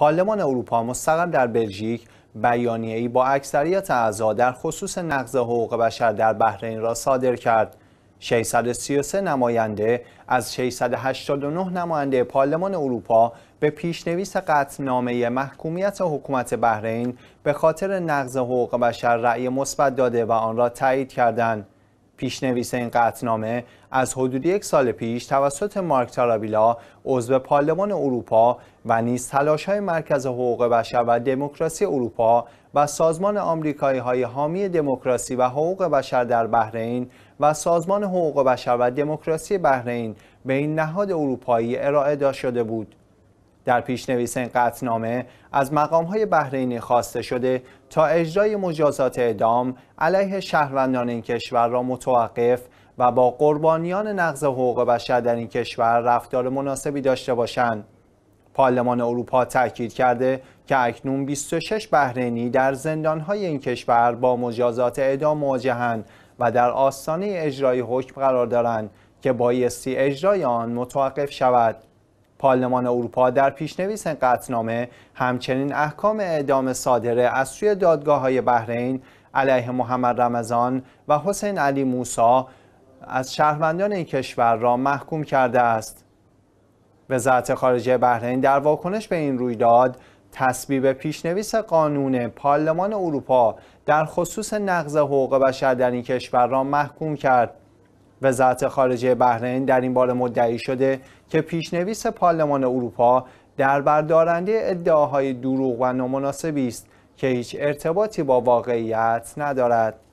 پارلمان اروپا مستقل در بلژیک ای با اکثریت اعضا در خصوص نقض حقوق بشر در بحرین را صادر کرد 633 نماینده از 689 نماینده پارلمان اروپا به پیشنویس قطعنامه محکومیت حکومت بحرین به خاطر نقض حقوق بشر رأی مثبت داده و آن را تایید کردند. پیشنویس این قطنامه از حدود یک سال پیش توسط مارک تارابیلا عضو پارلمان اروپا و نیز تلاش های مرکز حقوق بشر و دموکراسی اروپا و سازمان آمریکایی های حامی دموکراسی و حقوق بشر در بحرین و سازمان حقوق بشر و دموکراسی بحرین به این نهاد اروپایی ارائه داده شده بود. در پیشنویس این قطنامه از های بحرینی خواسته شده تا اجرای مجازات اعدام علیه شهروندان این کشور را متوقف و با قربانیان نقض حقوق بشر در این کشور رفتار مناسبی داشته باشند. پارلمان اروپا تاکید کرده که اکنون 26 بحرینی در زندانهای این کشور با مجازات اعدام مواجهند و در آستانه اجرای حکم قرار دارند که بایستی اجرای آن متوقف شود. پارلمان اروپا در پیشنویس قطنامه همچنین احکام اعدام صادره از سوی دادگاه های بحرین علیه محمد رمضان و حسین علی موسا از شهروندان این کشور را محکوم کرده است. وزارت خارجه بحرین در واکنش به این رویداد تصویب پیشنویس قانون پارلمان اروپا در خصوص نقض حقوق بشر در این کشور را محکوم کرد. وزارت خارجه بحرین در این باره مدعی شده که پیشنویس پارلمان اروپا در بردارنده ادعاهای دروغ و نامناسبی است که هیچ ارتباطی با واقعیت ندارد